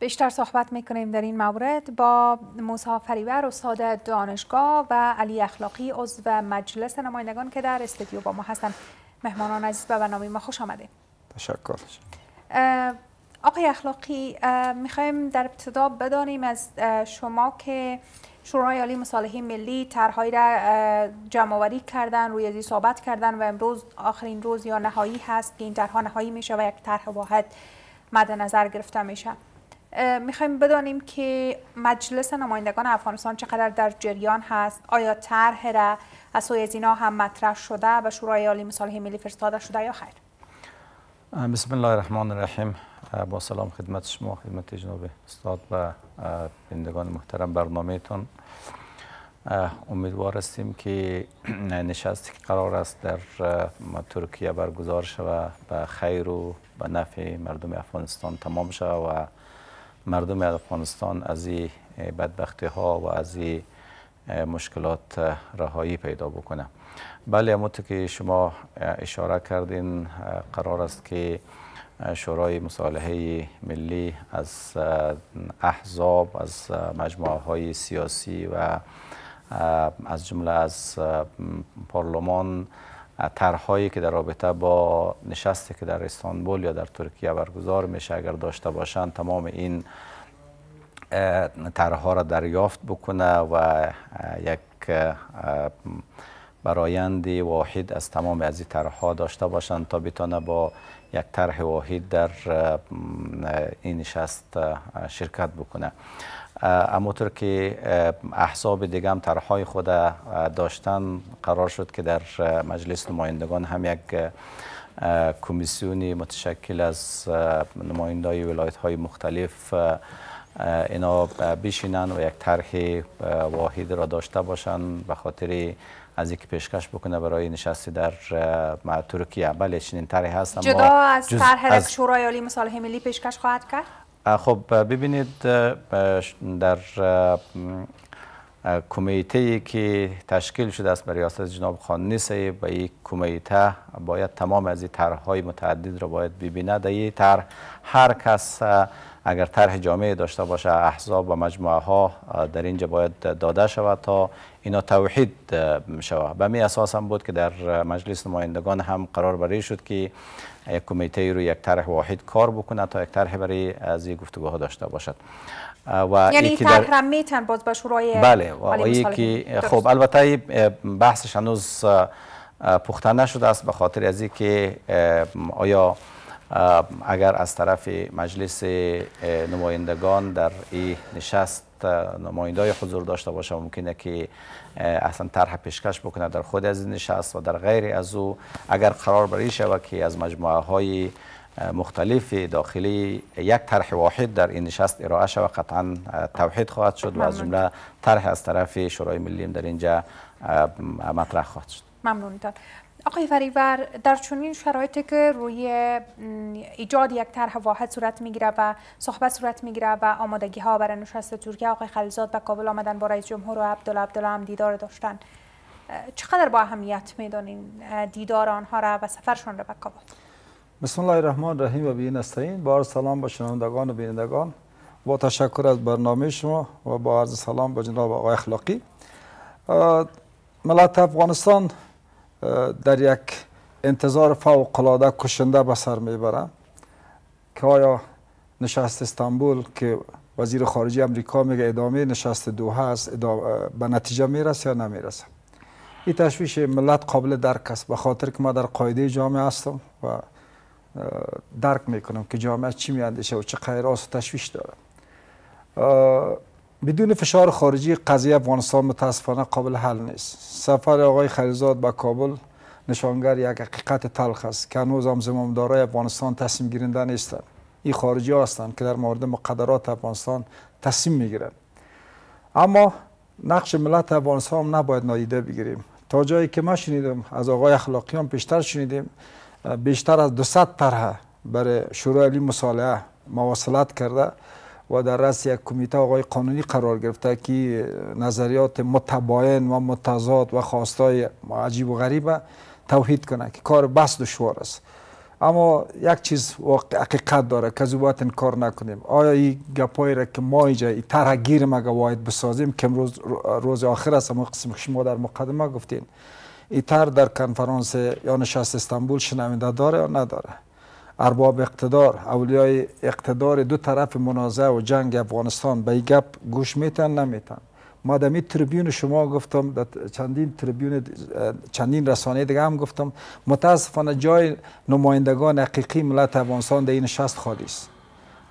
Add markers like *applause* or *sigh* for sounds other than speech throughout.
بیشتر صحبت میکنیم در این مورد با موسی فریور استاد دانشگاه و علی اخلاقی عضو مجلس نمایندگان که در استودیو با ما هستند مهمانان عزیز به برنامه ما خوش آمدید تشکر آقای اخلاقی میخوایم در ابتدا بدانیم از شما که شورای عالی مصالحه ملی طرحهایی را آوری کردن روی ازی صحبت کردن و امروز آخرین روز یا نهایی هست که این طرحها نهایی میشه و یک طرح واحد مد نظر گرفته میشه میخوایم بدانیم که مجلس نمایندگان افغانستان چقدر در جریان هست آیا طرح را از سوی هم مطرح شده و شورای عالی مصالح ملی فرستاده شده یا خیر بسم الله الرحمن الرحیم با سلام خدمت شما خدمت جناب استاد و بندگان محترم تون امیدوار هستیم که *clears throat* نشستی که قرار است در ترکیه برگزار شود به خیر و به نفع مردم افغانستان تمام شود و مردم افغانستان از این بدبختی ها و از این مشکلات رهایی پیدا بکنه بله اموت که شما اشاره کردین قرار است که شورای مصالحه ملی از احزاب از مجموعه های سیاسی و از جمله از پارلمان ترهایی که در رابطه با نشستی که در استانبول یا در ترکیه برگزار میشه اگر داشته باشند تمام این طرحها را دریافت بکنه و یک برایند واحد از تمام از این طرحها داشته باشند تا بتانه با یک طرح واحد در این نشست شرکت بکنه اموتر که احساب دیگه هم طرحهای خود داشتن قرار شد که در مجلس نمایندگان هم یک کمیسیونی متشکل از نمایندای ولایت های مختلف اینا بشینن و یک طرح واحد را داشته باشند به خاطر از یک پیشکش بکنه برای نشستی در ترکیه بله چنین طرح هست جدا از طرح شورای عالی مصالح ملی پیشکش خواهد کرد خب ببینید در کمیته که تشکیل شده است برای ریاست جناب خاننی صاحب و این کمیته باید تمام از این طرح های متعدد را باید ببینه در این طرح هر کس اگر طرح جامعه داشته باشه احزاب و مجموعه ها در اینجا باید داده شود تا اینا توحید شود به می اساس هم بود که در مجلس نمایندگان هم قرار برای شد که یک کمیته رو یک طرح واحد کار بکنه تا یک طرح برای از این گفتگوها داشته باشد و یعنی این طرح در... میتن باز به شورای بله و خب البته بحثش هنوز پخته نشده است به خاطر از اینکه آیا اگر از طرف مجلس نمایندگان در این نشست نماینده حضور داشته باشه ممکنه که اصلا طرح پیشکش بکنه در خود از این نشست و در غیر از او اگر قرار بری شود که از مجموعه های مختلف داخلی یک طرح واحد در این نشست ارائه شود قطعا توحید خواهد شد و از جمله طرح از طرف شورای ملیم در اینجا مطرح خواهد شد ممنونیتان آقای فریور در چنین شرایطی که روی ایجاد یک طرح واحد صورت میگیره و صحبت صورت میگیره و آمادگی ها برای نشست ترکیه آقای خلیزاد به کابل آمدن با رئیس جمهور و عبدالله عبدالله هم دیدار داشتن چقدر با اهمیت میدانین دیدار آنها را و سفرشان را به کابل بسم الله الرحمن الرحیم و بین استعین با سلام به شنوندگان و بینندگان با تشکر از برنامه شما و با عرض سلام به جناب آقای اخلاقی ملت افغانستان در یک انتظار العاده کشنده به سر میبره که آیا نشست استانبول که وزیر خارجه امریکا میگه ادامه نشست دوحه است به نتیجه میرسه یا نمیرسه این تشویش ملت قابل درک است به خاطر که ما در قاعده جامعه هستم و درک میکنم که جامعه چی میاندشه و چه قیراس و تشویش داره بدون فشار خارجی قضیه افغانستان متاسفانه قابل حل نیست سفر آقای خریزاد به کابل نشانگر یک حقیقت تلخ است که هنوز هم افغانستان تصمیم گیرنده نیستند این خارجی هستند که در مورد مقدرات افغانستان تصمیم میگیرند اما نقش ملت افغانستان نباید نادیده بگیریم تا جایی که ما شنیدم از آقای اخلاقیان بیشتر شنیدیم بیشتر از 200 طرح برای شورای مصالحه مواصلت کرده و در رأس یک کمیته آقای قانونی قرار گرفته که نظریات متباین و متضاد و خواستای عجیب و غریبه توحید کنه که کار بس دشوار است اما یک چیز حقیقت داره که باید کار نکنیم آیا این گپایی را که ما اینجا این طرح گیر مگه واید بسازیم که امروز روز آخر است اما قسم شما در مقدمه گفتین این تر در کنفرانس یا نشست استانبول شنویده داره یا نداره ارباب اقتدار اولیای اقتدار دو طرف منازعه و جنگ افغانستان به گپ گوش میتن نمیتن ما در شما گفتم در چندین تریبیون چندین رسانه دیگه هم گفتم متاسفانه جای نمایندگان حقیقی ملت افغانستان در این شست خالی است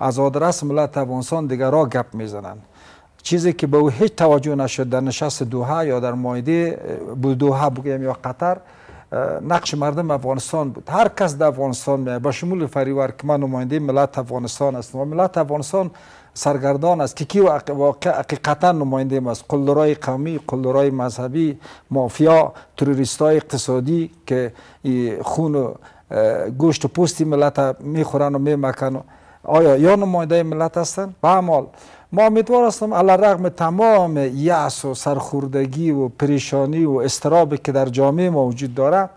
از آدرس ملت افغانستان دیگه را گپ میزنن چیزی که به او هیچ توجه نشد در نشست دوها یا در مایده دوها بگیم یا قطر نقش مردم افغانستان بود هر کس در افغانستان با شمول فریور که من نماینده ملت افغانستان است و ملت افغانستان سرگردان است که کی حقیقتا نماینده است قلدرای قومی قلدرای مذهبی مافیا تروریستای اقتصادی که خون و گوشت و پوست ملت میخورن و میمکن آیا یا نماینده ملت هستند به ما امیدوار هستم علا رغم تمام یعص و سرخوردگی و پریشانی و استرابی که در جامعه ما وجود داره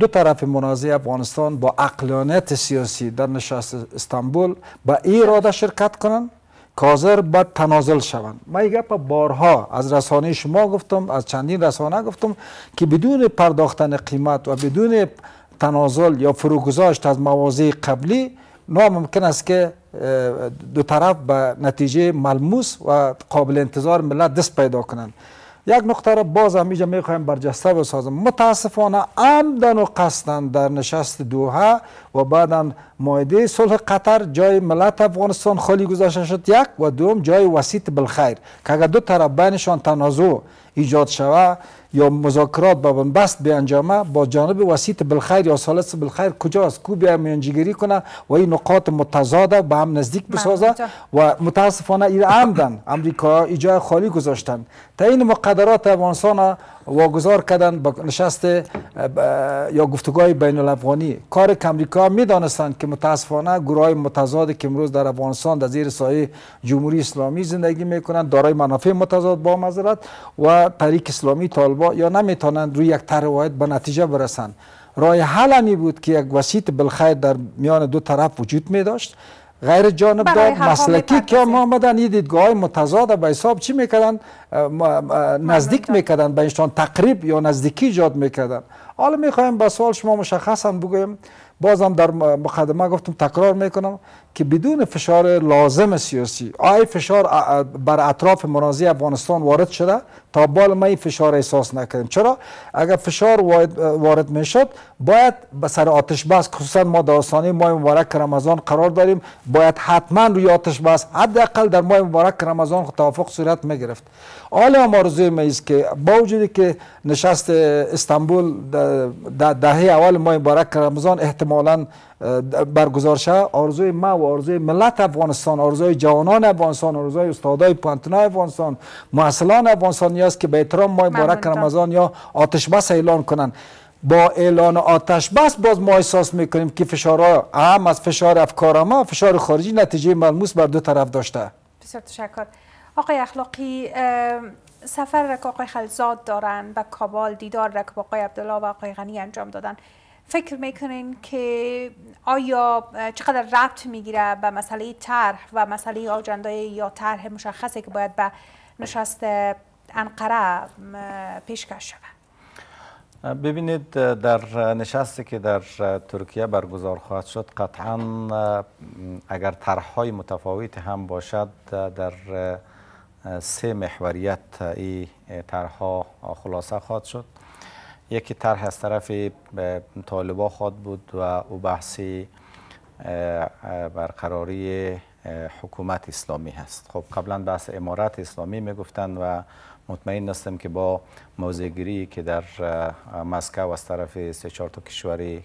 دو طرف منازعه افغانستان با اقلانیت سیاسی در نشست استانبول به اراده شرکت کنن، کازر به تنازل شوند من یک گپ بارها از رسانه شما گفتم از چندین رسانه گفتم که بدون پرداختن قیمت و بدون تنازل یا فروگذاشت از مواضع قبلی ناممکن است که دو طرف به نتیجه ملموس و قابل انتظار ملت دست پیدا کنند یک نقطه را باز همیجا میخوایم برجسته بسازم متاسفانه عمدن و قصدن در نشست دوها و بعدا مایده صلح قطر جای ملت افغانستان خالی گذاشته شد یک و دوم جای وسیط بالخیر که اگر دو طرف بینشان تنازو ایجاد شود یا مذاکرات به بنبست انجامه با جانب وسیط بالخیر یا سالس بالخیر کجاست کو بیا میانجیگری کنه و این نقاط متضاده به هم نزدیک بسازه و متاسفانه این عمدن امریکا ایجا خالی گذاشتن تا این مقدرات افغانستان واگذار کردن با نشست یا گفتگاه بین الافغانی کار که امریکا میدانستند که متاسفانه گروه های متضاد که امروز در افغانستان در زیر سایه جمهوری اسلامی زندگی میکنند دارای منافع متضاد با مذارت و تحریک اسلامی طالبا یا نمیتونند روی یک طرح واحد به نتیجه برسند راه حل بود که یک وسیط بالخیر در میان دو طرف وجود میداشت غیر دار مسلکی که ما آمدن یه دیدگاه های متضاد به حساب چی میکردن نزدیک میکردن به اینشان تقریب یا نزدیکی ایجاد میکردن حالا میخوایم با سوال شما مشخصا بگویم بازم در مقدمه گفتم تکرار میکنم که بدون فشار لازم سیاسی آی فشار بر اطراف منازی افغانستان وارد شده تا بال ما فشار احساس نکردیم چرا اگر فشار وارد میشد باید به سر آتش بس خصوصا ما داستانی ماه مبارک رمضان قرار داریم باید حتما روی آتش بس حداقل در ماه مبارک رمضان توافق صورت میگرفت حالا ما روزی که با وجودی که نشست استانبول در در دهه اول ماه مبارک رمضان احتمالا برگزار شد آرزوی ما و آرزوی ملت افغانستان آرزوی جوانان افغانستان آرزوی استادای پانتنا افغانستان محصلان افغانستانی است که به احترام ماه مبارک رمضان یا آتش بس اعلان کنند با اعلان آتش بس باز ما احساس میکنیم که فشارها هم از فشار افکار ما فشار خارجی نتیجه ملموس بر دو طرف داشته بسیار تشکر آقای اخلاقی سفر را که آقای خلزاد دارن و کابال دیدار را که با آقای عبدالله و آقای غنی انجام دادن فکر میکنین که آیا چقدر ربط میگیره به مسئله طرح و مسئله آجندای یا طرح مشخصی که باید به نشست انقره پیشکش شود ببینید در نشستی که در ترکیه برگزار خواهد شد قطعا اگر های متفاوت هم باشد در سه محوریت این طرحها خلاصه خواهد شد یکی طرح از طرف طالبا خواهد بود و او بحثی برقراری حکومت اسلامی هست خب قبلا بحث امارت اسلامی میگفتند و مطمئن هستم که با موزگیری که در مسکو از طرف سه چهار تا کشور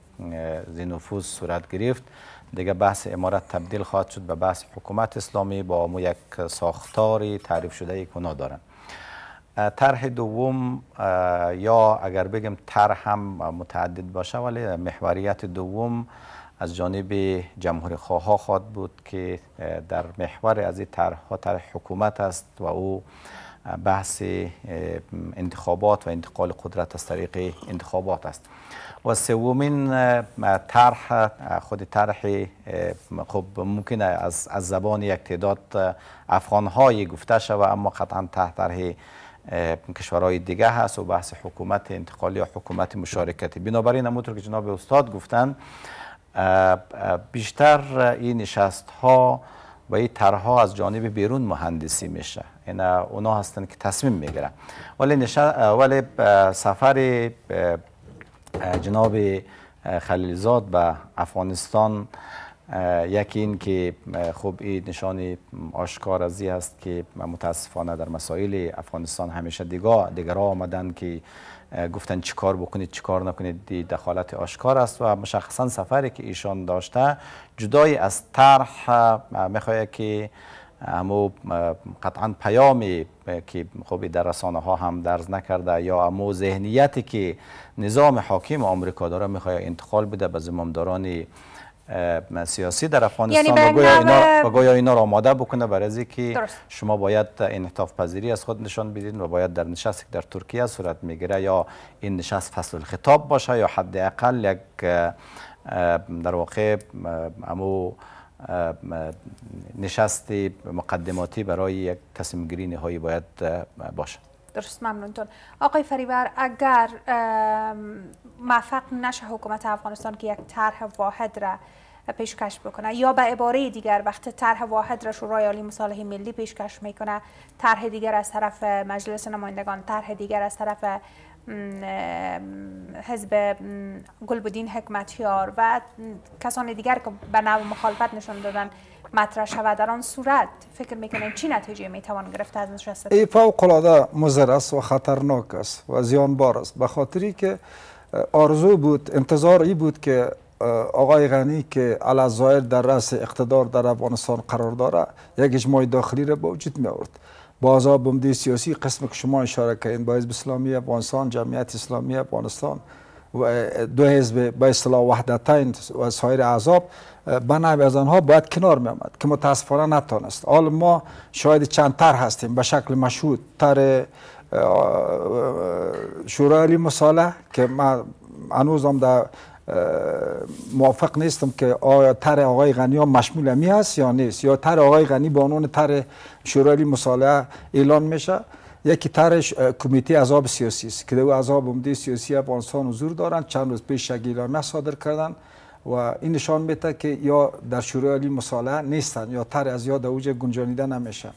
صورت گرفت دیگه بحث امارت تبدیل خواهد شد به بحث حکومت اسلامی با مو یک ساختاری تعریف شده ای دارن طرح دوم یا اگر بگم طرح هم متعدد باشه ولی محوریت دوم از جانب جمهوری خواه خواهد بود که در محور از این طرح ها طرح حکومت است و او بحث انتخابات و انتقال قدرت از طریق انتخابات است و سومین طرح خود طرح خب ممکن از از زبان یک تعداد افغان گفته شود اما قطعا تحت طرح کشورهای دیگه هست و بحث حکومت انتقالی یا حکومت مشارکتی بنابراین همونطور که جناب استاد گفتن بیشتر این نشست ها و این ها از جانب بیرون مهندسی میشه اینا اونا هستن که تصمیم میگیرن ولی ولی سفر جناب خلیلزاد به افغانستان یکی این که خب این نشان آشکار از هست که متاسفانه در مسائل افغانستان همیشه دیگا دیگر آمدن که گفتن چیکار بکنید چیکار نکنید دخالت آشکار است و مشخصا سفری که ایشان داشته جدای از طرح میخواه که امو قطعا پیامی که خوبی در رسانه ها هم درز نکرده یا امو ذهنیتی که نظام حاکم آمریکا داره میخواه انتقال بده به زمامداران سیاسی در افغانستان یعنی و اینا اینا را آماده بکنه برای از که شما باید انحطاف پذیری از خود نشان بدین و باید در نشست که در ترکیه صورت میگیره یا این نشست فصل خطاب باشه یا حداقل یک در واقع امو نشست مقدماتی برای یک تصمیم گیری نهایی باید باشه درست ممنونتون آقای فریبر اگر موفق نشه حکومت افغانستان که یک طرح واحد را پیشکش بکنه یا به عباره دیگر وقت طرح واحد را شورای عالی مصالح ملی پیشکش میکنه طرح دیگر از طرف مجلس نمایندگان طرح دیگر از طرف حزب گلبدین حکمتیار و کسان دیگر که به نوع مخالفت نشان دادن مطرح شود در آن صورت فکر میکنید چی نتیجه میتوان گرفت از نشست ای فوق العاده مضر است و خطرناک است و زیان بار است به خاطری که آرزو بود انتظار ای بود که آقای غنی که زایر در رأس اقتدار در افغانستان قرار داره یک اجماع داخلی را به وجود می آورد بازا امده سیاسی قسم که شما اشاره کردین باید اسلامی افغانستان جمعیت اسلامی افغانستان دو حزب با اصطلاح وحدتین و سایر اعذاب به از آنها باید کنار می آمد که متاسفانه نتانست حال ما شاید چند تر هستیم به شکل مشهود تر شورای علی که من هنوز هم در موافق نیستم که آیا تر آقای غنی ها مشمول همی هست یا نیست یا تر آقای غنی با عنوان تر شورای مساله اعلان میشه یکی ترش کمیته عذاب سیاسی است که دو عذاب عمده سیاسی افغانستان حضور دارند چند روز پیش شگیرانه صادر کردند و این نشان میده که یا در شروع علی مصالحه نیستن یا تر از یاد اوج گنجانیده نمیشه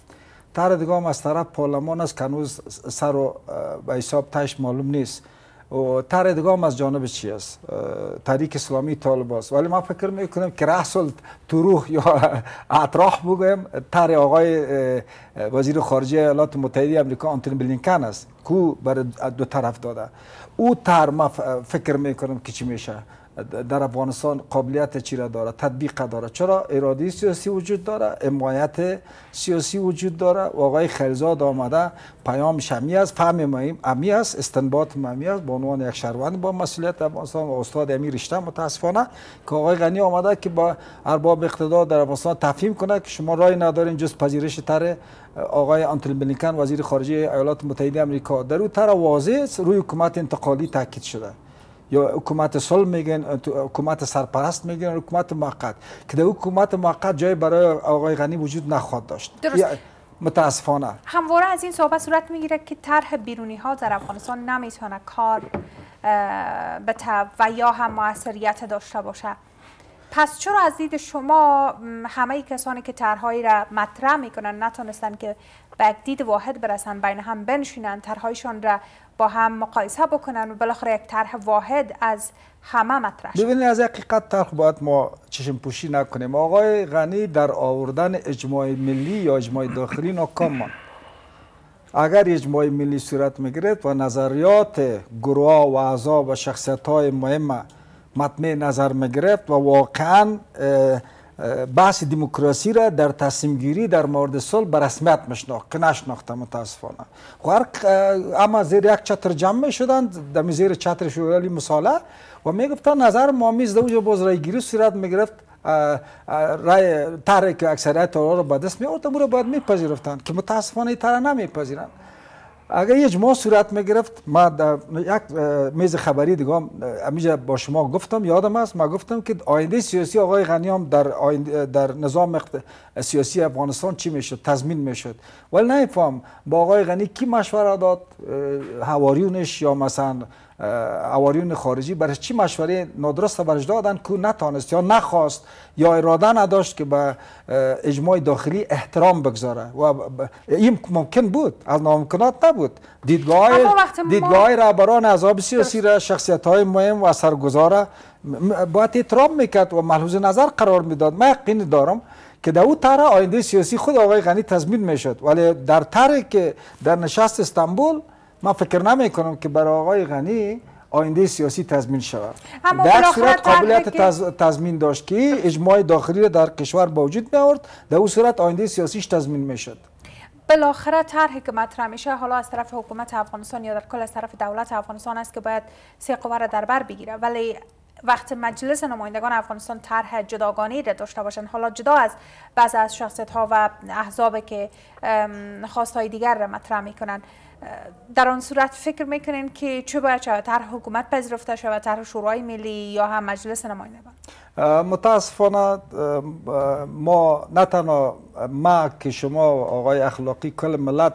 تر دیگه هم از طرف پارلمان است که هنوز سر و به حساب تش معلوم نیست و تر دیگه از جانب چی است تحریک اسلامی طالب است ولی من فکر میکنم که رسل تروح یا *laughs* اطراح بگویم تر آقای وزیر خارجه ایالات متحده امریکا آنتونی بلینکن است کو برای دو طرف داده او تر ما فکر میکنم که چی میشه در افغانستان قابلیت چی را داره تطبیق داره چرا اراده سیاسی وجود داره حمایت سیاسی وجود داره و آقای خرزاد آمده پیام شمی است فهم مهم امی است استنباط همی است به عنوان یک شهروند با مسئولیت افغانستان و استاد امیر رشته متاسفانه که آقای غنی آمده که با ارباب اقتدار در افغانستان تفهیم کنه که شما رای ندارین جز پذیرش تر آقای آنتل بلینکن وزیر خارجه ایالات متحده آمریکا در او تر واضح روی حکومت انتقالی تاکید شده یا حکومت صلح میگن حکومت سرپرست میگن حکومت موقت که در حکومت موقت جای برای آقای غنی وجود نخواهد داشت متاسفانه همواره از این صحبت صورت میگیره که طرح بیرونی ها در افغانستان نمیتونه کار بته و یا هم موثریت داشته باشه پس چرا از دید شما همه کسانی که طرحهایی را مطرح میکنن نتونستن که به دید واحد برسن بین هم بنشینن طرحهایشان را با هم مقایسه بکنن و بالاخره یک طرح واحد از همه مطرح شد ببینید از حقیقت طرح باید ما چشم پوشی نکنیم آقای غنی در آوردن اجماع ملی یا اجماع داخلی ناکام ماند اگر اجماع ملی صورت میگیرد و نظریات گروه و اعضا و شخصیت های مهم مطمئن نظر می گرفت و واقعا بحث دموکراسی را در تصمیم گیری در مورد سال بر رسمیت میشناخت که نشناخته متاسفانه هر اما زیر یک چتر جمع می شدند در زیر چتر شورای مصالحه و می نظر مامیز دوجا باز رای گیری صورت می گرفت رای تاریک که اکثریت آنها را به دست می آورد باید میپذیرفتند که متاسفانه نمی نمیپذیرند اگر اجماع صورت می گرفت ما در یک میز خبری دیگه هم با شما گفتم یادم است ما گفتم که آینده سیاسی آقای غنی هم در در نظام سیاسی افغانستان چی میشد تضمین میشد ولی نمیفهم با آقای غنی کی مشوره داد هواریونش یا مثلا اواریون خارجی برای چی مشوره نادرست برش دادن که نتانست یا نخواست یا اراده نداشت که به اجماع داخلی احترام بگذاره و این ممکن بود از ناممکنات نبود دیدگاه دیدگاه رهبران عذاب سیاسی را شخصیت های مهم و اثرگذار باید احترام میکرد و ملحوظ نظر قرار میداد من یقین دارم که در او طرح آینده سیاسی خود آقای غنی تضمین میشد ولی در طرح که در نشست استانبول من فکر نمی کنم که برای آقای غنی آینده سیاسی تضمین شود در صورت قابلیت تضمین داشت که اجماع داخلی را در کشور با وجود می آورد در اون صورت آینده سیاسیش تضمین می شد بالاخره طرحی که مطرح میشه حالا از طرف حکومت افغانستان یا در کل از طرف دولت افغانستان است که باید سه قوه را در بر بگیره ولی وقت مجلس نمایندگان افغانستان طرح جداگانه را داشته باشند حالا جدا از بعض از شخصیت ها و احزاب که های دیگر را مطرح میکنند در آن صورت فکر میکنین که چه باید شود طرح حکومت پذیرفته شود طرح شورای ملی یا هم مجلس نمایندگان متاسفانه ما نه تنها ما که شما آقای اخلاقی کل ملت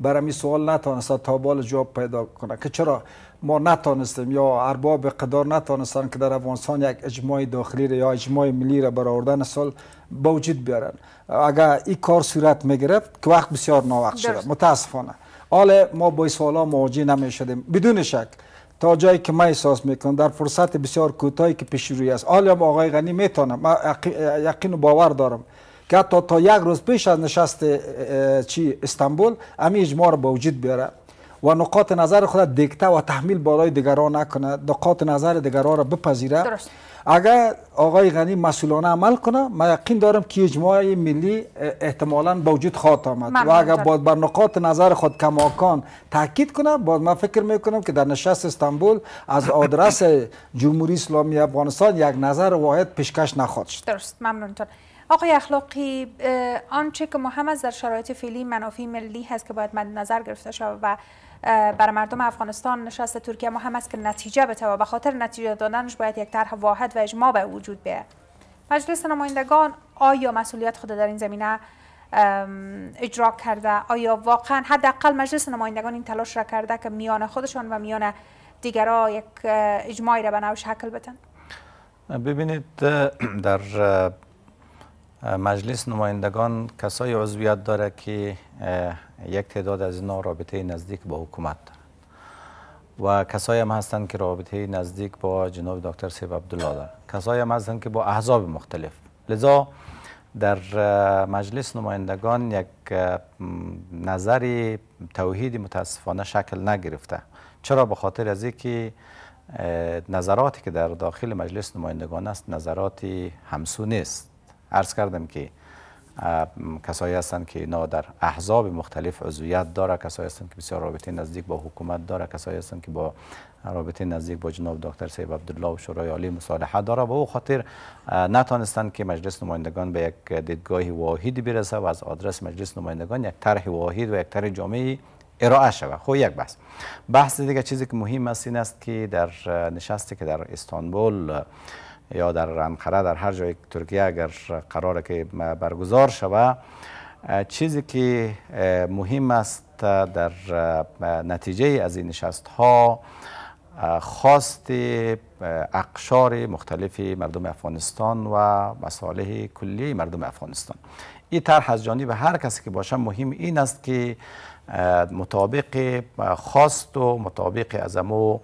برمی سوال نتانست تا بال جواب پیدا کنه که چرا ما نتانستیم یا ارباب قدار نتانستن که در افغانستان یک اجماع داخلی را یا اجماع ملی را بر آوردن سال با وجود بیارن اگر این کار صورت میگرفت که وقت بسیار ناوقت شده متاسفانه حال ما با سوالا مواجه شدیم بدون شک تا جایی که من احساس میکنم در فرصت بسیار کوتاهی که پیش روی است حالا هم آقای غنی میتونم من یقین و باور دارم که حتی تا یک روز پیش از نشست چی استانبول امی اجماع را به وجود بیاره و نقاط نظر خود دیکته و تحمیل بالای دیگران نکنه نقاط نظر دیگران را بپذیره درست. اگر آقای غنی مسئولانه عمل کنه ما یقین دارم که اجماع ملی احتمالا به وجود خواهد آمد و اگر با بر نقاط نظر خود کماکان تاکید کنه باز من فکر میکنم که در نشست استانبول از آدرس جمهوری اسلامی افغانستان یک نظر واحد پیشکش نخواهد شد درست تا آقای اخلاقی آنچه که مهم از در شرایط فعلی منافع ملی هست که باید من نظر گرفته شود و برای مردم افغانستان نشست ترکیه مهم است که نتیجه بته و به خاطر نتیجه دادنش باید یک طرح واحد و اجماع به وجود بیه مجلس نمایندگان آیا مسئولیت خود در این زمینه اجرا کرده آیا واقعا حداقل مجلس نمایندگان این تلاش را کرده که میان خودشان و میان دیگرها یک اجماعی را به نو حکل بتن ببینید در مجلس نمایندگان کسای عضویت داره که یک تعداد از اینا رابطه نزدیک با حکومت دارن و کسای هم هستن که رابطه نزدیک با جناب دکتر سیب عبدالله دارن کسای هم هستند که با احزاب مختلف لذا در مجلس نمایندگان یک نظری توحید متاسفانه شکل نگرفته چرا به خاطر از اینکه نظراتی که در داخل مجلس نمایندگان است نظراتی همسو نیست عرض کردم که کسایی هستند که اینا در احزاب مختلف عضویت داره کسایی هستند که بسیار رابطه نزدیک با حکومت داره کسایی هستند که با رابطه نزدیک با جناب دکتر سیب عبدالله و شورای عالی مصالحه داره با او خاطر نتانستند که مجلس نمایندگان به یک دیدگاه واحد برسه و از آدرس مجلس نمایندگان یک طرح واحد و یک طرح جامعه ارائه شود خب یک بحث بحث دیگه چیزی که مهم است این است که در نشستی که در استانبول یا در انقره در هر جای ترکیه اگر قراره که برگزار شوه چیزی که مهم است در نتیجه از این نشست ها خواست اقشار مختلف مردم افغانستان و مصالح کلی مردم افغانستان این طرح از جانب هر کسی که باشه مهم این است که مطابق خواست و مطابق ازمو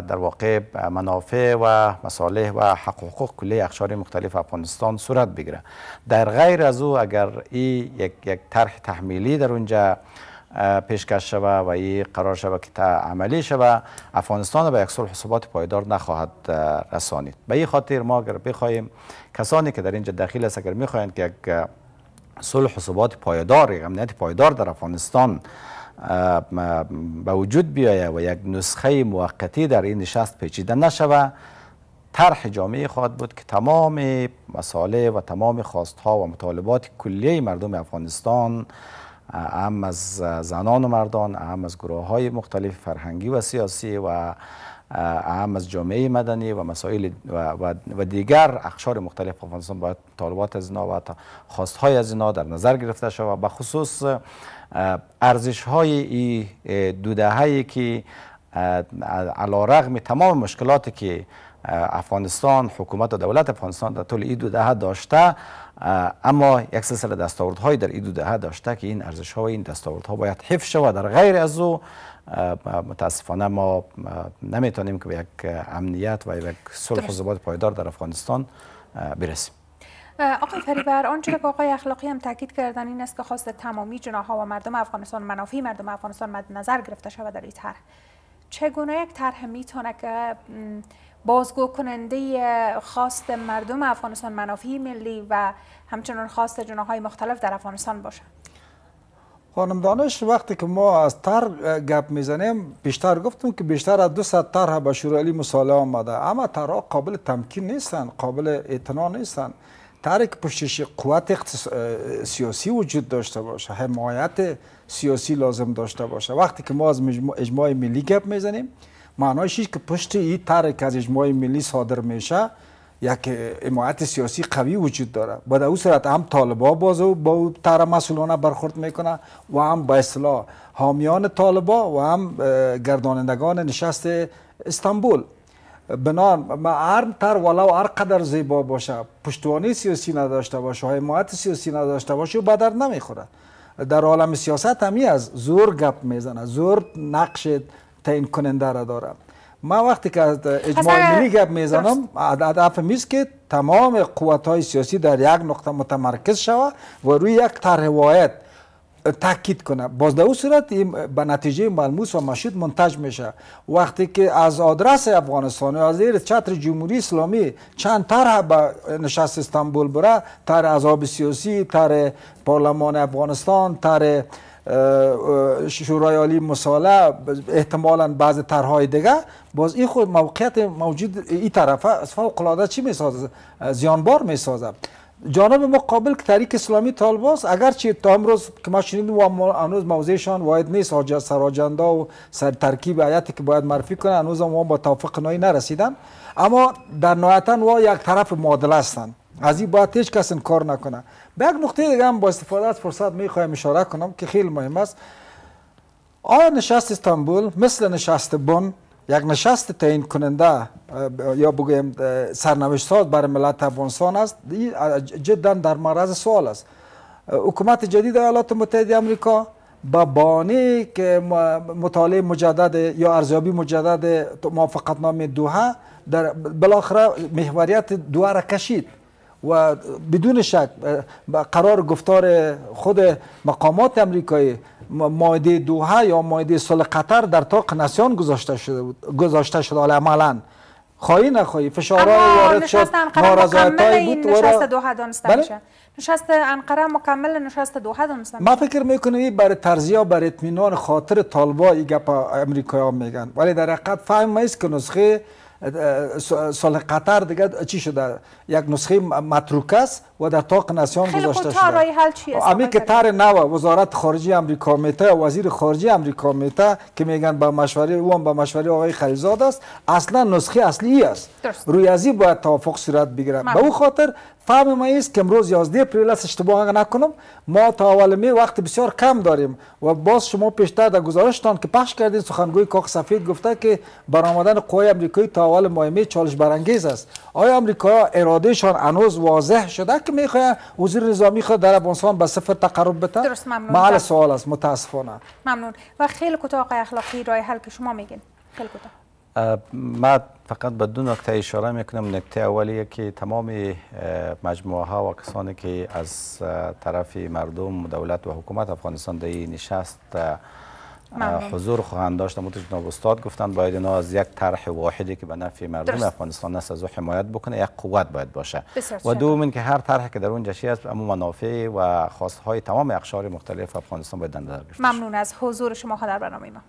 در واقع منافع و مصالح و حق و حقوق کلی اخشار مختلف افغانستان صورت بگیره در غیر از او اگر این یک, طرح تحمیلی در اونجا پیشکش شوه و این قرار شوه که تا عملی شوه افغانستان به یک صلح ثبات پایدار نخواهد رسانید به این خاطر ما اگر بخوایم کسانی که در اینجا دخیل است اگر میخواین که یک صلح و ثبات پایدار امنیت پایدار در افغانستان به وجود بیاید و یک نسخه موقتی در این نشست پیچیده نشود طرح جامعه خواهد بود که تمام مساله و تمام خواستها و مطالبات کلیه مردم افغانستان هم از زنان و مردان هم از گروه های مختلف فرهنگی و سیاسی و اهم از جامعه مدنی و مسائل و, و دیگر اخشار مختلف افغانستان باید طالبات از اینا و خواستهای از اینا در نظر گرفته شود به خصوص ارزش های دو هایی که علا رغم تمام مشکلاتی که افغانستان حکومت و دولت افغانستان در طول این دو دهه داشته اما یک سلسله هایی در این دو دهه داشته که این ارزش ها و این ها باید حفظ شود در غیر از او متاسفانه ما نمیتونیم که به یک امنیت و یک صلح و ثبات پایدار در افغانستان برسیم آقای فریبر آنچه که آقای اخلاقی هم تاکید کردن این است که خواست تمامی جناها و مردم افغانستان منافع مردم افغانستان مد نظر گرفته شود در این طرح چگونه یک طرح میتونه که بازگو کننده خواست مردم افغانستان منافع ملی و همچنان خواست جناهای مختلف در افغانستان باشه خانم دانش وقتی که ما از طرح گپ میزنیم بیشتر گفتم که بیشتر از 200 طرح به شورای علی مصالحه آمده اما ترها قابل تمکین نیستن قابل اعتنا نیستن تره که پشتش قوت سیاسی وجود داشته باشه حمایت سیاسی لازم داشته باشه وقتی که ما از اجماع ملی گپ میزنیم معنایش که پشت این تره که از اجماع ملی صادر میشه یک حمایت سیاسی قوی وجود داره با در او صورت هم طالبا باز با او طرح مسئولانه برخورد میکنه و هم با اصطلاح حامیان طالبا و هم گردانندگان نشست استانبول بنا ما تر ولو هر قدر زیبا باشه پشتوانی سیاسی نداشته باشه حمایت سیاسی نداشته باشه و بدر نمیخوره در عالم سیاست همی از زور گپ میزنه زور نقش تعیین کننده را داره ما وقتی که از اجماع ملی گپ میزنم هدف میست که تمام قوت های سیاسی در یک نقطه متمرکز شود و روی یک طرح واحد تاکید کنه باز در او صورت به نتیجه ملموس و مشهود منتج میشه وقتی که از آدرس افغانستان از زیر چتر جمهوری اسلامی چند طرح به نشست استانبول بره طرح عذاب سیاسی طرح پارلمان افغانستان طرح شورای عالی مصالحه احتمالا بعض طرحهای دیگه باز این خود موقعیت موجود این طرفه از فوق العاده چی میسازه زیانبار میسازه جانب مقابل که تحریک اسلامی طالباس اگرچه تا امروز که ما شنیدیم و هنوز موضعشان واحد نیست سراجنده و سر ترکیب آیتی که باید معرفی کنه انوز هم با توافق نایی نرسیدن اما در نهایتا و یک طرف معادله هستند از این باید هیچ کس کار نکنه به یک نقطه دیگه هم با استفاده از فرصت میخوایم اشاره کنم که خیلی مهم است آیا نشست استانبول مثل نشست بن یک نشست تعیین کننده یا بگویم سرنوشت ساز برای ملت افغانستان است جدا در معرض سوال است حکومت جدید ایالات متحده آمریکا با بانی که مطالعه مجدد یا ارزیابی مجدد موافقتنامه دوها در بالاخره محوریت دوها را کشید و بدون شک قرار گفتار خود مقامات امریکایی مایده دوها یا مایده سال قطر در طاق نسیان گذاشته شده بود گذاشته شده عملا خواهی نخواهی فشارها وارد شد نارضایتای بود و نشست بله؟ نشست انقره مکمل نشست دوحه دانسته ما فکر میکنم برای ترزیه برای اطمینان خاطر طالبا این گپ امریکایی ها میگن ولی در حقیقت فهم ما که نسخه سال قطر دیگه چی شده یک نسخه متروک است و در طاق نسیان گذاشته شده رای حل که تر نو وزارت خارجه امریکا میته وزیر خارجه امریکا میته که میگن با مشوره او هم با مشوره آقای خلیزاد است اصلا نسخه اصلی است درست. روی ازی باید توافق صورت بگیره به او خاطر فهم ما است که امروز 11 اپریل است اشتباه نکنم ما تا اول می وقت بسیار کم داریم و باز شما پیشتر در گزارشتان که پخش کردین سخنگوی کاخ سفید گفته که برآمدن قوای آمریکایی تا اول ماه چالش برانگیز است آیا آمریکا ارادهشان هنوز واضح شده که که وزیر نظامی خود در افغانستان به صفر تقرب بده درست ممنون معل سوال است متاسفانه ممنون و خیلی کوتاه آقای اخلاقی رای حل که شما میگین خیلی کوتاه ما فقط به دو نکته اشاره میکنم نکته اولیه که تمام مجموعه ها و کسانی که از طرف مردم دولت و حکومت افغانستان در نشست حضور خواهند داشت اما جناب استاد گفتن باید اینا از یک طرح واحدی که به نفع مردم افغانستان است از او حمایت بکنه یک قوت باید باشه و دوم که هر طرح که در اون جشی است اما منافع و خواستهای های تمام اقشار مختلف افغانستان باید در نظر ممنون از حضور شما در برنامه ما